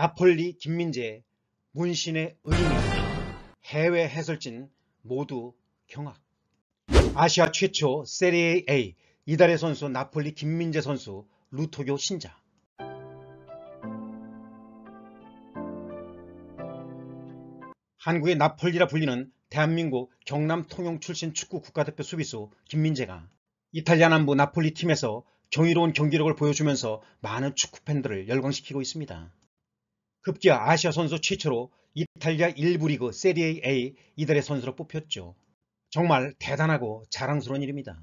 나폴리 김민재, 문신의 의미, 해외 해설진 모두 경악. 아시아 최초 세리에 A 이달의 선수 나폴리 김민재 선수 루토교 신자. 한국의 나폴리라 불리는 대한민국 경남 통영 출신 축구 국가대표 수비수 김민재가 이탈리아 남부 나폴리 팀에서 경이로운 경기력을 보여주면서 많은 축구 팬들을 열광시키고 있습니다. 급기야 아시아 선수 최초로 이탈리아 1부 리그 세리에 A 이달의 선수로 뽑혔죠. 정말 대단하고 자랑스러운 일입니다.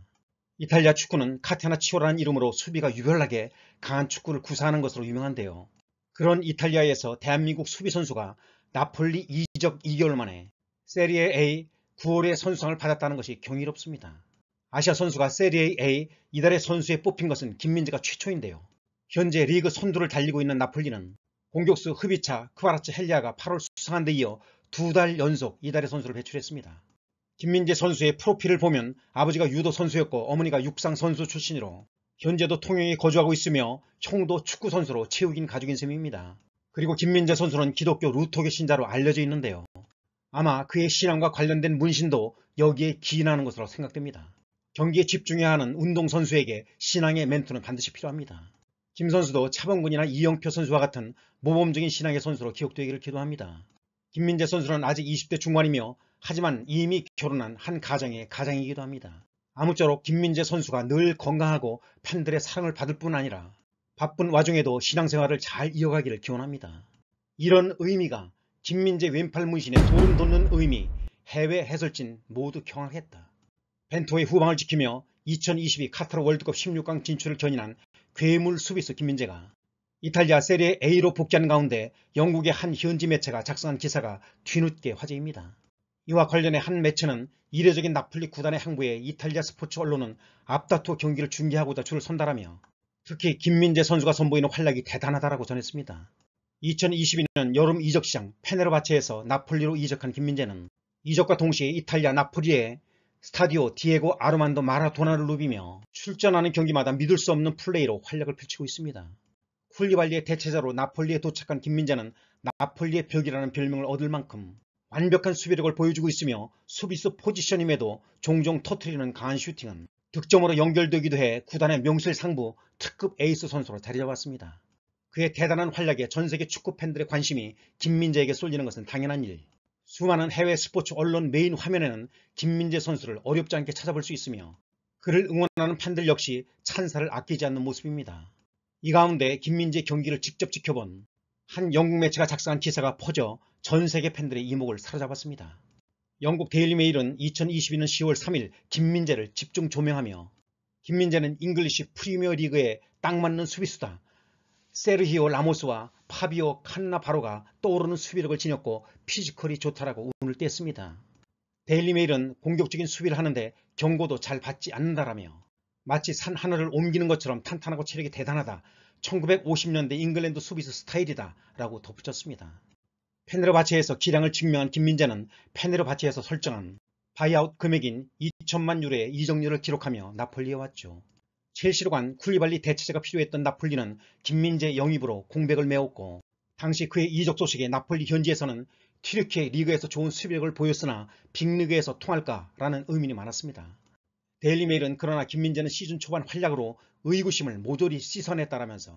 이탈리아 축구는 카테나 치오라는 이름으로 수비가 유별나게 강한 축구를 구사하는 것으로 유명한데요. 그런 이탈리아에서 대한민국 수비 선수가 나폴리 이적 2개월 만에 세리에 A 9월에 선수상을 받았다는 것이 경이롭습니다. 아시아 선수가 세리에 A 이달의 선수에 뽑힌 것은 김민재가 최초인데요. 현재 리그 선두를 달리고 있는 나폴리는 공격수 흡이차 크바라츠 헬리아가 8월 수상한 데 이어 두 달 연속 이달의 선수를 배출했습니다. 김민재 선수의 프로필을 보면 아버지가 유도 선수였고 어머니가 육상 선수 출신으로 현재도 통영에 거주하고 있으며 청도 축구 선수로 채우긴 가족인 셈입니다. 그리고 김민재 선수는 기독교 루토교 신자로 알려져 있는데요. 아마 그의 신앙과 관련된 문신도 여기에 기인하는 것으로 생각됩니다. 경기에 집중해야 하는 운동선수에게 신앙의 멘토는 반드시 필요합니다. 김 선수도 차범근이나 이영표 선수와 같은 모범적인 신앙의 선수로 기억되기를 기도합니다. 김민재 선수는 아직 20대 중반이며 하지만 이미 결혼한 한 가정의 가장이기도 합니다. 아무쪼록 김민재 선수가 늘 건강하고 팬들의 사랑을 받을 뿐 아니라 바쁜 와중에도 신앙생활을 잘 이어가기를 기원합니다. 이런 의미가 김민재 왼팔 문신의 소름 돋는 의미, 해외 해설진 모두 경악했다. 벤토의 후방을 지키며 2022 카타르 월드컵 16강 진출을 견인한 괴물 수비수 김민재가 이탈리아 세리에 A로 복귀한 가운데 영국의 한 현지 매체가 작성한 기사가 뒤늦게 화제입니다. 이와 관련해 한 매체는 이례적인 나폴리 구단의 항구에 이탈리아 스포츠 언론은 앞다투 어 경기를 준비하고자 줄을 선다라며 특히 김민재 선수가 선보이는 활약이 대단하다라고 전했습니다. 2022년 여름 이적시장 페네르바체에서 나폴리로 이적한 김민재는 이적과 동시에 이탈리아 나폴리에 스타디오 디에고 아르만도 마라도나를 누비며 출전하는 경기마다 믿을 수 없는 플레이로 활약을 펼치고 있습니다. 쿨리발리의 대체자로 나폴리에 도착한 김민재는 나폴리의 벽이라는 별명을 얻을 만큼 완벽한 수비력을 보여주고 있으며 수비수 포지션임에도 종종 터트리는 강한 슈팅은 득점으로 연결되기도 해 구단의 명실상부 특급 에이스 선수로 자리잡았습니다. 그의 대단한 활약에 전세계 축구팬들의 관심이 김민재에게 쏠리는 것은 당연한 일. 수많은 해외 스포츠 언론 메인 화면에는 김민재 선수를 어렵지 않게 찾아볼 수 있으며 그를 응원하는 팬들 역시 찬사를 아끼지 않는 모습입니다. 이 가운데 김민재 경기를 직접 지켜본 한 영국 매체가 작성한 기사가 퍼져 전 세계 팬들의 이목을 사로잡았습니다. 영국 데일리메일은 2022년 10월 3일 김민재를 집중 조명하며 김민재는 잉글리시 프리미어 리그에 딱 맞는 수비수다. 세르히오 라모스와 파비오 칸나바로가 떠오르는 수비력을 지녔고 피지컬이 좋다라고 운을 뗐습니다. 데일리메일은 공격적인 수비를 하는데 경고도 잘 받지 않는다라며 마치 산 하나를 옮기는 것처럼 탄탄하고 체력이 대단하다. 1950년대 잉글랜드 수비수 스타일이다 라고 덧붙였습니다. 페네르바체에서 기량을 증명한 김민재는 페네르바체에서 설정한 바이아웃 금액인 2천만 유로의 이적료를 기록하며 나폴리에 왔죠. 첼시로간 쿨리발리 대체제가 필요했던 나폴리는 김민재 영입으로 공백을 메웠고 당시 그의 이적 소식에 나폴리 현지에서는 튀르키 리그에서 좋은 수비력을 보였으나 빅리그에서 통할까라는 의문이 많았습니다. 데일리메일은 그러나 김민재는 시즌 초반 활약으로 의구심을 모조리 씻어냈다라면서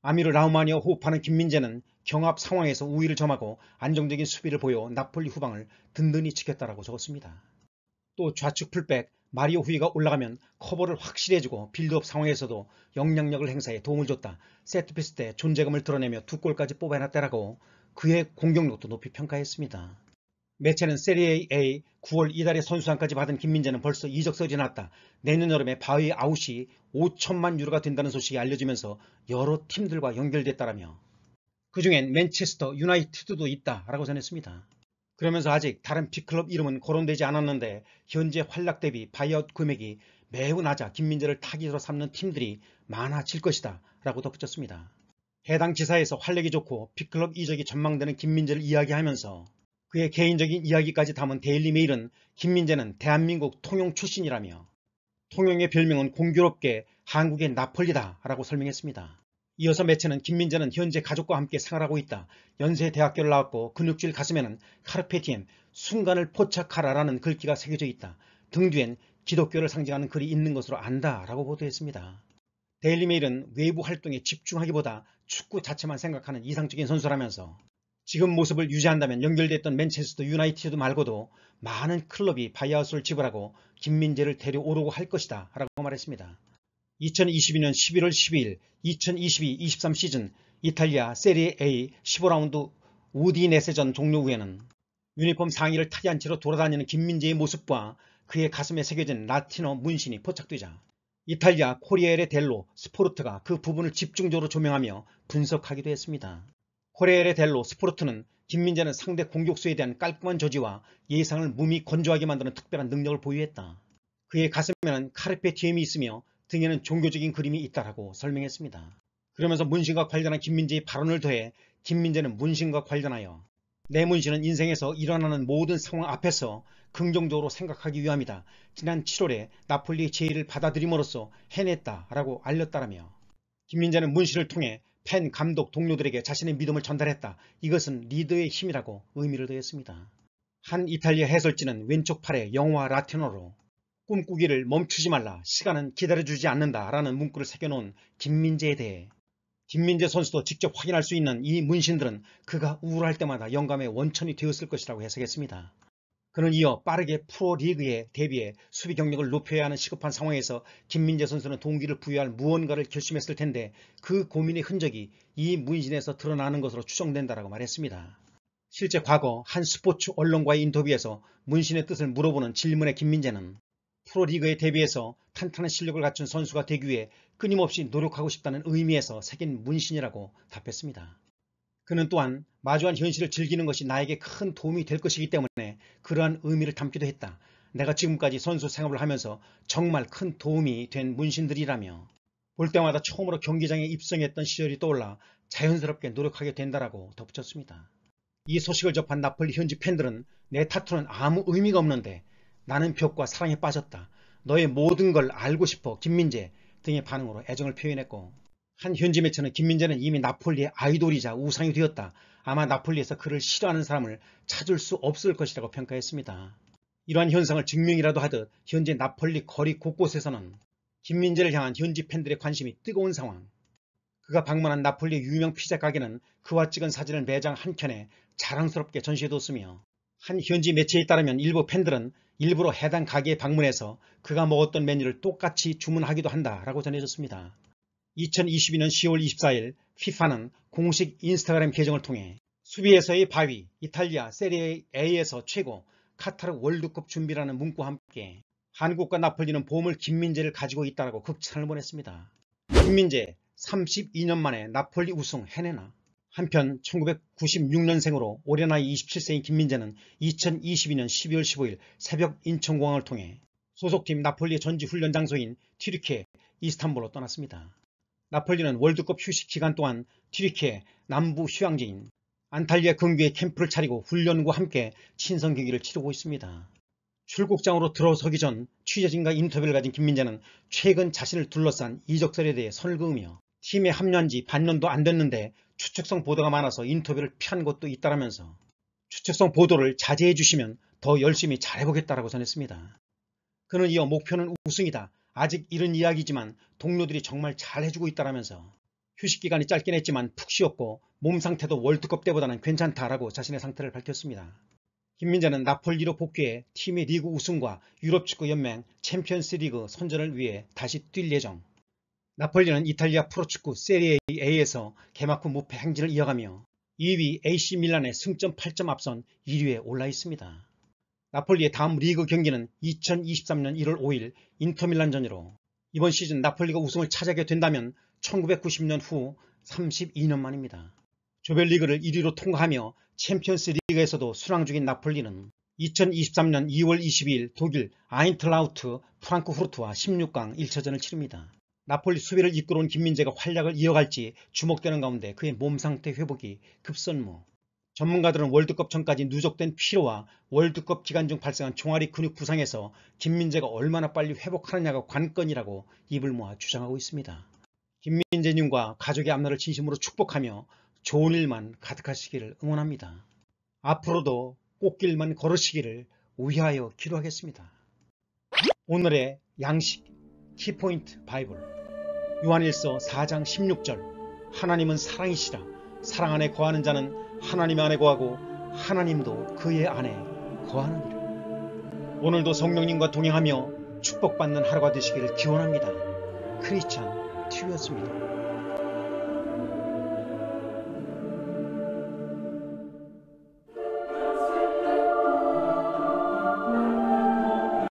아미르 라우마니아 호흡하는 김민재는 경합 상황에서 우위를 점하고 안정적인 수비를 보여 나폴리 후방을 든든히 지켰다라고 적었습니다. 또 좌측 풀백 마리오 후이가 올라가면 커버를 확실히 해주고 빌드업 상황에서도 영향력을 행사해 도움을 줬다. 세트피스 때 존재감을 드러내며 두 골까지 뽑아놨다라고 그의 공격력도 높이 평가했습니다. 매체는 세리에 A 9월 이달에 선수상까지 받은 김민재는 벌써 이적서지 났다. 내년 여름에 바위 아웃이 5천만 유로가 된다는 소식이 알려지면서 여러 팀들과 연결됐다라며 그중엔 맨체스터 유나이티드도 있다라고 전했습니다. 그러면서 아직 다른 B클럽 이름은 거론되지 않았는데 현재 활락 대비 바이아웃 금액이 매우 낮아 김민재를 타깃으로 삼는 팀들이 많아질 것이다 라고 덧붙였습니다. 해당 지사에서 활력이 좋고 B클럽 이적이 전망되는 김민재를 이야기하면서 그의 개인적인 이야기까지 담은 데일리메일은 김민재는 대한민국 통영 출신이라며 통영의 별명은 공교롭게 한국의 나폴리다 라고 설명했습니다. 이어서 매체는 김민재는 현재 가족과 함께 생활하고 있다. 연세대학교를 나왔고 근육질 가슴에는 카르페티엠 순간을 포착하라라는 글귀가 새겨져 있다. 등 뒤엔 기독교를 상징하는 글이 있는 것으로 안다 라고 보도했습니다. 데일리메일은 외부 활동에 집중하기보다 축구 자체만 생각하는 이상적인 선수라면서 지금 모습을 유지한다면 연결됐던 맨체스터 유나이티드 말고도 많은 클럽이 바이아웃을 지불하고 김민재를 데려오려고 할 것이다 라고 말했습니다. 2022년 11월 12일 2022-23 시즌 이탈리아 세리에 A 15라운드 우디네세전 종료 후에는 유니폼 상의를 타이한 채로 돌아다니는 김민재의 모습과 그의 가슴에 새겨진 라틴어 문신이 포착되자 이탈리아 코리에레 델로 스포르트가 그 부분을 집중적으로 조명하며 분석하기도 했습니다. 코리에레 델로 스포르트는 김민재는 상대 공격수에 대한 깔끔한 저지와 예상을 무미 건조하게 만드는 특별한 능력을 보유했다. 그의 가슴에는 카르페 디엠이 있으며 등에는 종교적인 그림이 있다라고 설명했습니다. 그러면서 문신과 관련한 김민재의 발언을 더해 김민재는 문신과 관련하여 내문신은 인생에서 일어나는 모든 상황 앞에서 긍정적으로 생각하기 위함이다. 지난 7월에 나폴리의 제의를 받아들임으로써 해냈다라고 알렸다라며 김민재는 문신을 통해 팬, 감독, 동료들에게 자신의 믿음을 전달했다. 이것은 리더의 힘이라고 의미를 더했습니다. 한 이탈리아 해설지는 왼쪽 팔에 영화 라틴어로 꿈꾸기를 멈추지 말라. 시간은 기다려주지 않는다. 라는 문구를 새겨놓은 김민재에 대해 김민재 선수도 직접 확인할 수 있는 이 문신들은 그가 우울할 때마다 영감의 원천이 되었을 것이라고 해석했습니다. 그는 이어 빠르게 프로리그에 대비해 수비 경력을 높여야 하는 시급한 상황에서 김민재 선수는 동기를 부여할 무언가를 결심했을 텐데 그 고민의 흔적이 이 문신에서 드러나는 것으로 추정된다라고 말했습니다. 실제 과거 한 스포츠 언론과의 인터뷰에서 문신의 뜻을 물어보는 질문에 김민재는 프로리그에 대비해서 탄탄한 실력을 갖춘 선수가 되기 위해 끊임없이 노력하고 싶다는 의미에서 새긴 문신이라고 답했습니다. 그는 또한 마주한 현실을 즐기는 것이 나에게 큰 도움이 될 것이기 때문에 그러한 의미를 담기도 했다. 내가 지금까지 선수 생활을 하면서 정말 큰 도움이 된 문신들이라며 볼 때마다 처음으로 경기장에 입성했던 시절이 떠올라 자연스럽게 노력하게 된다라고 덧붙였습니다. 이 소식을 접한 나폴리 현지 팬들은 내 타투는 아무 의미가 없는데 나는 벽과 사랑에 빠졌다. 너의 모든 걸 알고 싶어. 김민재 등의 반응으로 애정을 표현했고 한 현지 매체는 김민재는 이미 나폴리의 아이돌이자 우상이 되었다. 아마 나폴리에서 그를 싫어하는 사람을 찾을 수 없을 것이라고 평가했습니다. 이러한 현상을 증명이라도 하듯 현재 나폴리 거리 곳곳에서는 김민재를 향한 현지 팬들의 관심이 뜨거운 상황. 그가 방문한 나폴리 의 유명 피자 가게는 그와 찍은 사진을 매장 한켠에 자랑스럽게 전시해뒀으며 한 현지 매체에 따르면 일부 팬들은 일부러 해당 가게에 방문해서 그가 먹었던 메뉴를 똑같이 주문하기도 한다라고 전해졌습니다. 2022년 10월 24일 FIFA는 공식 인스타그램 계정을 통해 수비에서의 바위, 이탈리아 세리에 A에서 최고, 카타르 월드컵 준비라는 문구와 함께 한국과 나폴리는 보물 김민재를 가지고 있다라고 극찬을 보냈습니다. 김민재 32년 만에 나폴리 우승 해내나? 한편 1996년생으로 올해 나이 27세인 김민재는 2022년 12월 15일 새벽 인천공항을 통해 소속팀 나폴리의 전지 훈련 장소인 튀르키예 이스탄불로 떠났습니다. 나폴리는 월드컵 휴식 기간 동안 튀르키예 남부 휴양지인 안탈리아 근교에 캠프를 차리고 훈련과 함께 친선 경기를 치르고 있습니다. 출국장으로 들어서기 전 취재진과 인터뷰를 가진 김민재는 최근 자신을 둘러싼 이적설에 대해 선을 그으며 팀에 합류한 지 반년도 안 됐는데 추측성 보도가 많아서 인터뷰를 피한 것도 있다라면서 추측성 보도를 자제해 주시면 더 열심히 잘해보겠다라고 전했습니다. 그는 이어 목표는 우승이다. 아직 이런 이야기지만 동료들이 정말 잘해주고 있다라면서 휴식기간이 짧긴 했지만 푹 쉬었고 몸 상태도 월드컵 때보다는 괜찮다라고 자신의 상태를 밝혔습니다. 김민재는 나폴리로 복귀해 팀의 리그 우승과 유럽축구연맹 챔피언스리그 선전을 위해 다시 뛸 예정 나폴리는 이탈리아 프로축구 세리에 A에서 개막 후 무패 행진을 이어가며 2위 AC 밀란의 승점 8점 앞선 1위에 올라 있습니다. 나폴리의 다음 리그 경기는 2023년 1월 5일 인터밀란전으로 이번 시즌 나폴리가 우승을 차지하게 된다면 1990년 후 32년 만입니다. 조별리그를 1위로 통과하며 챔피언스 리그에서도 수랑 중인 나폴리는 2023년 2월 22일 독일 아인틀라우트 프랑크푸르트와 16강 1차전을 치릅니다. 나폴리 수비를 이끌어온 김민재가 활약을 이어갈지 주목되는 가운데 그의 몸 상태 회복이 급선무. 전문가들은 월드컵 전까지 누적된 피로와 월드컵 기간 중 발생한 종아리 근육 부상에서 김민재가 얼마나 빨리 회복하느냐가 관건이라고 입을 모아 주장하고 있습니다. 김민재님과 가족의 앞날을 진심으로 축복하며 좋은 일만 가득하시기를 응원합니다. 앞으로도 꽃길만 걸으시기를 우 위하여 기도하겠습니다. 오늘의 양식 키포인트 바이블 요한일서 4장 16절 하나님은 사랑이시다 사랑 안에 거하는 자는 하나님 안에 거하고 하나님도 그의 안에 거하는니라 오늘도 성령님과 동행하며 축복받는 하루가 되시기를 기원합니다 크리스찬 튜였습니다